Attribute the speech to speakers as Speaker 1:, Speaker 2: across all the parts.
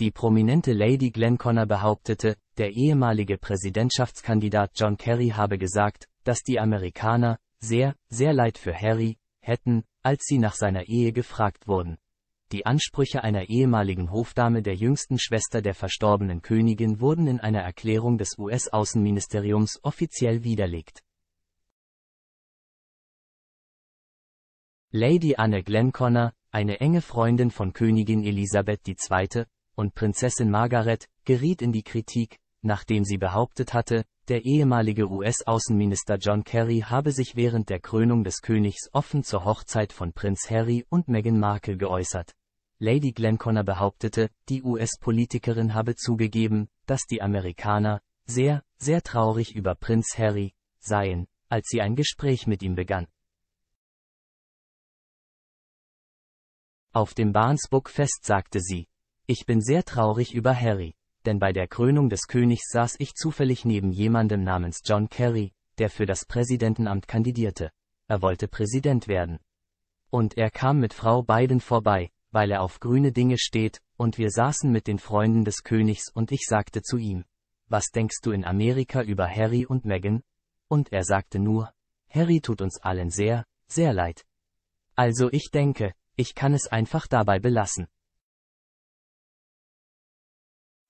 Speaker 1: Die prominente Lady Glenconner behauptete, der ehemalige Präsidentschaftskandidat John Kerry habe gesagt, dass die Amerikaner sehr, sehr leid für Harry hätten, als sie nach seiner Ehe gefragt wurden. Die Ansprüche einer ehemaligen Hofdame der jüngsten Schwester der verstorbenen Königin wurden in einer Erklärung des US-Außenministeriums offiziell widerlegt.
Speaker 2: Lady Anne Glenconner,
Speaker 1: eine enge Freundin von Königin Elisabeth II., und Prinzessin Margaret, geriet in die Kritik, nachdem sie behauptet hatte, der ehemalige US-Außenminister John Kerry habe sich während der Krönung des Königs offen zur Hochzeit von Prinz Harry und Meghan Markle geäußert. Lady Glenconner behauptete, die US-Politikerin habe zugegeben, dass die Amerikaner sehr, sehr traurig über Prinz Harry seien,
Speaker 2: als sie ein Gespräch mit ihm begann.
Speaker 1: Auf dem Barnes Book fest sagte sie, ich bin sehr traurig über Harry, denn bei der Krönung des Königs saß ich zufällig neben jemandem namens John Kerry, der für das Präsidentenamt kandidierte. Er wollte Präsident werden. Und er kam mit Frau Biden vorbei, weil er auf grüne Dinge steht, und wir saßen mit den Freunden des Königs und ich sagte zu ihm, was denkst du in Amerika über Harry und Meghan? Und er sagte nur, Harry tut uns allen sehr, sehr leid. Also ich denke, ich
Speaker 2: kann es einfach dabei belassen.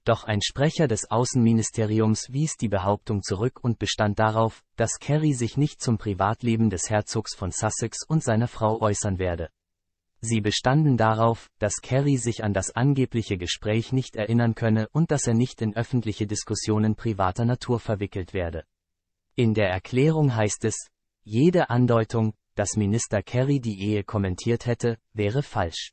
Speaker 2: Doch ein
Speaker 1: Sprecher des Außenministeriums wies die Behauptung zurück und bestand darauf, dass Kerry sich nicht zum Privatleben des Herzogs von Sussex und seiner Frau äußern werde. Sie bestanden darauf, dass Kerry sich an das angebliche Gespräch nicht erinnern könne und dass er nicht in öffentliche Diskussionen privater Natur verwickelt werde. In der Erklärung heißt es, jede Andeutung, dass Minister Kerry die Ehe kommentiert hätte, wäre
Speaker 2: falsch.